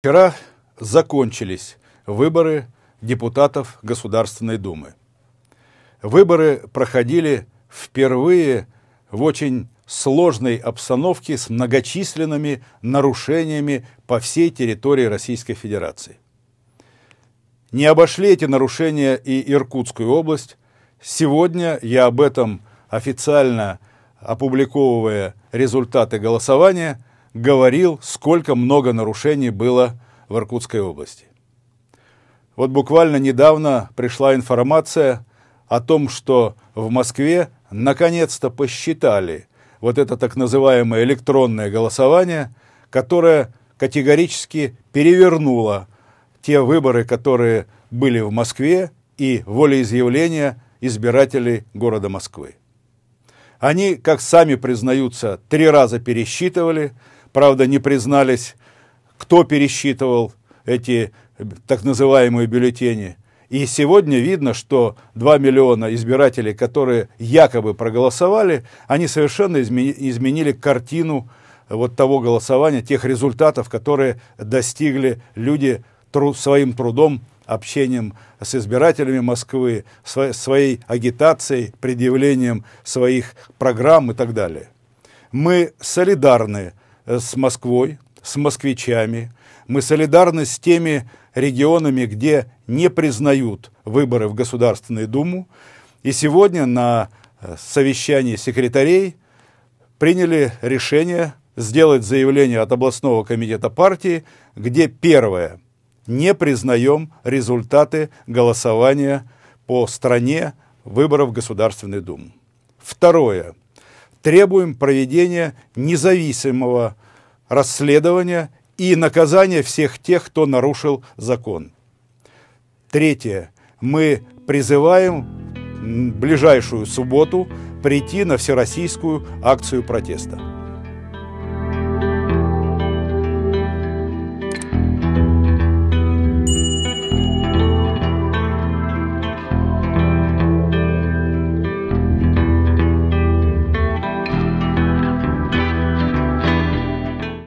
Вчера закончились выборы депутатов Государственной Думы. Выборы проходили впервые в очень сложной обстановке с многочисленными нарушениями по всей территории Российской Федерации. Не обошли эти нарушения и Иркутскую область. Сегодня я об этом официально опубликовывая результаты голосования – говорил, сколько много нарушений было в Иркутской области. Вот буквально недавно пришла информация о том, что в Москве наконец-то посчитали вот это так называемое электронное голосование, которое категорически перевернуло те выборы, которые были в Москве и волеизъявления избирателей города Москвы. Они, как сами признаются, три раза пересчитывали – правда, не признались, кто пересчитывал эти так называемые бюллетени. И сегодня видно, что 2 миллиона избирателей, которые якобы проголосовали, они совершенно изменили картину э, вот того голосования, тех результатов, которые достигли люди тру, своим трудом, общением с избирателями Москвы, своей, своей агитацией, предъявлением своих программ и так далее. Мы солидарны с Москвой, с москвичами. Мы солидарны с теми регионами, где не признают выборы в Государственную Думу. И сегодня на э, совещании секретарей приняли решение сделать заявление от областного комитета партии, где первое – не признаем результаты голосования по стране выборов в Государственную Думу. Второе – требуем проведения независимого расследования и наказания всех тех, кто нарушил закон. Третье. Мы призываем в ближайшую субботу прийти на всероссийскую акцию протеста.